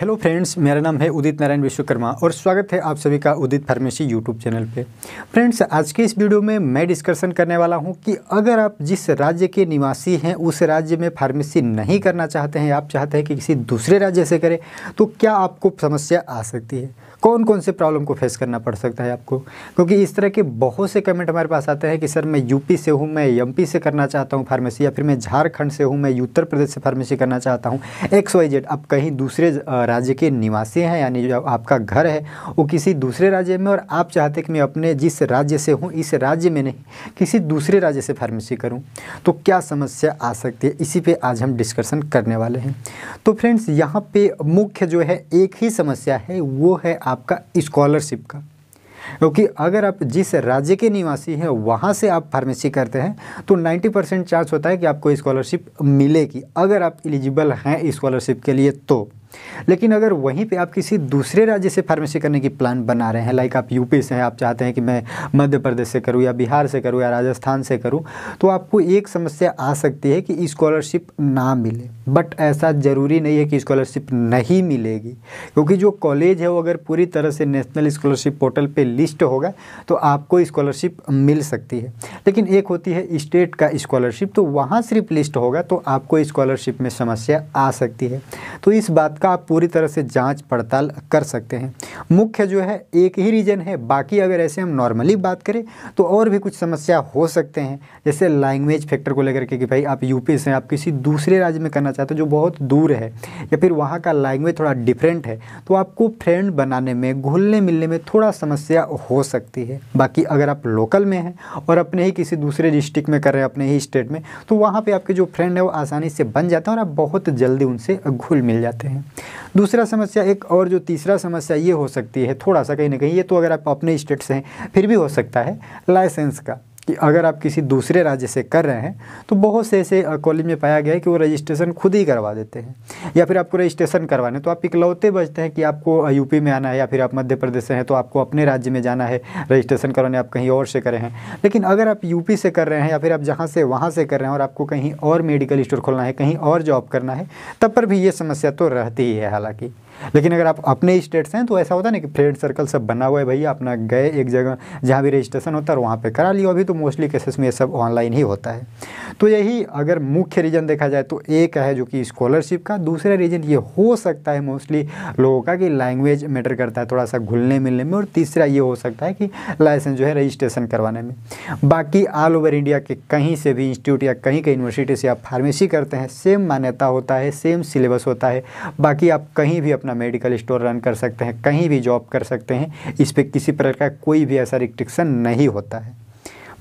hello friends मेरा नाम है उदित नारायण विश्वकर्मा और स्वागत है आप सभी का उदित फार्मेसी यूट्यूब चैनल पे फ्रेंड्स आज के इस वीडियो में मैं डिस्कशन करने वाला हूं कि अगर आप जिस राज्य के निवासी हैं उस राज्य में फार्मेसी नहीं करना चाहते हैं आप चाहते हैं कि किसी दूसरे राज्य से करें तो क्या आपको समस्या आ सकती है कौन कौन से प्रॉब्लम को फेस करना पड़ सकता है आपको क्योंकि इस तरह के बहुत से कमेंट हमारे पास आते हैं कि सर मैं यूपी से हूँ मैं एम से करना चाहता हूँ फार्मेसी या फिर मैं झारखंड से हूँ मैं उत्तर प्रदेश से फार्मेसी करना चाहता हूँ एक्स वाई जेड आप कहीं दूसरे राज्य के निवासी हैं यानी जो आपका घर है वो किसी दूसरे राज्य में और आप चाहते कि मैं अपने जिस राज्य से हूँ इस राज्य में नहीं किसी दूसरे राज्य से फार्मेसी करूँ तो क्या समस्या आ सकती है इसी पर आज हम डिस्कशन करने वाले हैं तो फ्रेंड्स यहाँ पर मुख्य जो है एक ही समस्या है वो है आपका स्कॉलरशिप का क्योंकि अगर आप जिस राज्य के निवासी हैं वहाँ से आप फार्मेसी करते हैं तो 90 परसेंट चांस होता है कि आपको स्कॉलरशिप मिलेगी अगर आप एलिजिबल हैं स्कॉलरशिप के लिए तो लेकिन अगर वहीं पे आप किसी दूसरे राज्य से फार्मेसी करने की प्लान बना रहे हैं लाइक आप यूपी से हैं आप चाहते हैं कि मैं मध्य प्रदेश से करूँ या बिहार से करूँ या राजस्थान से करूँ तो आपको एक समस्या आ सकती है कि स्कॉलरशिप ना मिले बट ऐसा ज़रूरी नहीं है कि स्कॉलरशिप नहीं मिलेगी क्योंकि जो कॉलेज है वो अगर पूरी तरह से नेशनल स्कॉलरशिप पोर्टल पर लिस्ट होगा तो आपको स्कॉलरशिप मिल सकती है लेकिन एक होती है स्टेट का स्कॉलरशिप तो वहाँ सिर्फ लिस्ट होगा तो आपको स्कॉलरशिप में समस्या आ सकती है तो इस बात बात का आप पूरी तरह से जांच पड़ताल कर सकते हैं मुख्य जो है एक ही रीज़न है बाकी अगर ऐसे हम नॉर्मली बात करें तो और भी कुछ समस्या हो सकते हैं जैसे लैंग्वेज फैक्टर को लेकर के कि भाई आप यूपी से आप किसी दूसरे राज्य में करना चाहते हो जो बहुत दूर है या फिर वहाँ का लैंग्वेज थोड़ा डिफरेंट है तो आपको फ्रेंड बनाने में घुलने मिलने में थोड़ा समस्या हो सकती है बाकी अगर आप लोकल में हैं और अपने ही किसी दूसरे डिस्ट्रिक्ट में कर रहे हैं अपने ही स्टेट में तो वहाँ पर आपके जो फ्रेंड है वो आसानी से बन जाते हैं और आप बहुत जल्दी उनसे घुल मिल जाते हैं दूसरा समस्या एक और जो तीसरा समस्या ये हो सकती है थोड़ा सा कहीं ना कहीं ये तो अगर आप अपने स्टेट से हैं फिर भी हो सकता है लाइसेंस का कि अगर आप किसी दूसरे राज्य से कर रहे हैं तो बहुत से ऐसे कॉलेज में पाया गया है कि वो रजिस्ट्रेशन खुद ही करवा देते हैं या फिर आपको रजिस्ट्रेशन करवाने तो आप इकलौते बचते हैं कि आपको यूपी में आना है या फिर आप मध्य प्रदेश से हैं तो आपको अपने राज्य में जाना है रजिस्ट्रेशन करवाने आप कहीं और से करें हैं लेकिन अगर आप यूपी से कर रहे हैं या फिर आप जहाँ से वहाँ से कर रहे हैं और आपको कहीं और मेडिकल स्टोर खोलना है कहीं और जॉब करना है तब पर भी ये समस्या तो रहती ही है हालाँकि लेकिन अगर आप अपने स्टेट से हैं तो ऐसा होता है ना कि फ्रेंड सर्कल सब बना हुआ है भैया अपना गए एक जगह जहाँ भी रजिस्ट्रेशन होता है वहाँ पर करा लिया अभी तो मोस्टली केसेस में ये सब ऑनलाइन ही होता है तो यही अगर मुख्य रीज़न देखा जाए तो एक है जो कि स्कॉलरशिप का दूसरा रीज़न ये हो सकता है मोस्टली लोगों का कि लैंग्वेज मैटर करता है थोड़ा सा घुलने मिलने में और तीसरा ये हो सकता है कि लाइसेंस जो है रजिस्ट्रेशन करवाने में बाकी ऑल ओवर इंडिया के कहीं से भी इंस्टीट्यूट या कहीं के यूनिवर्सिटी से आप फार्मेसी करते हैं सेम मान्यता होता है सेम सिलेबस होता है बाकी आप कहीं भी अपना मेडिकल स्टोर रन कर सकते हैं कहीं भी जॉब कर सकते हैं इस पर किसी प्रकार का कोई भी ऐसा रिस्ट्रिक्शन नहीं होता है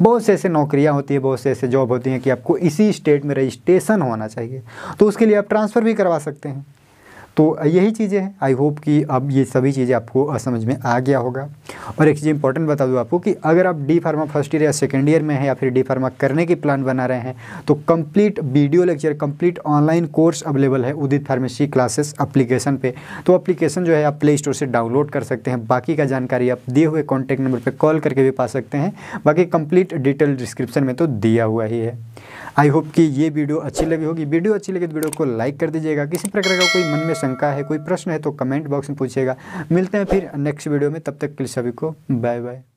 बहुत से ऐसे नौकरियां होती है बहुत से ऐसे जॉब होती हैं कि आपको इसी स्टेट में रजिस्ट्रेशन होना चाहिए तो उसके लिए आप ट्रांसफ़र भी करवा सकते हैं तो यही चीज़ें हैं आई होप कि अब ये सभी चीज़ें आपको समझ में आ गया होगा और एक चीज़ इंपॉर्टेंट बता दूँ आपको कि अगर आप डी फार्मा फर्स्ट ईयर या सेकेंड ईयर में है या फिर डी फार्मा करने की प्लान बना रहे हैं तो complete video lecture complete online course available है उदित फार्मेसी क्लासेस अप्लीकेशन पर तो अप्लीकेशन जो है आप प्ले स्टोर से डाउनलोड कर सकते हैं बाकी का जानकारी आप दिए हुए कॉन्टैक्ट नंबर पर कॉल करके भी पा सकते हैं बाकी कंप्लीट डिटेल डिस्क्रिप्शन में तो दिया हुआ ही है आई होप कि ये वीडियो अच्छी लगी होगी वीडियो अच्छी लगी तो वीडियो को लाइक कर दीजिएगा किसी प्रकार का कोई मन में शंका है कोई प्रश्न है तो कमेंट बॉक्स में पूछिएगा मिलते हैं फिर नेक्स्ट वीडियो में तब तक के लिए सभी को बाय बाय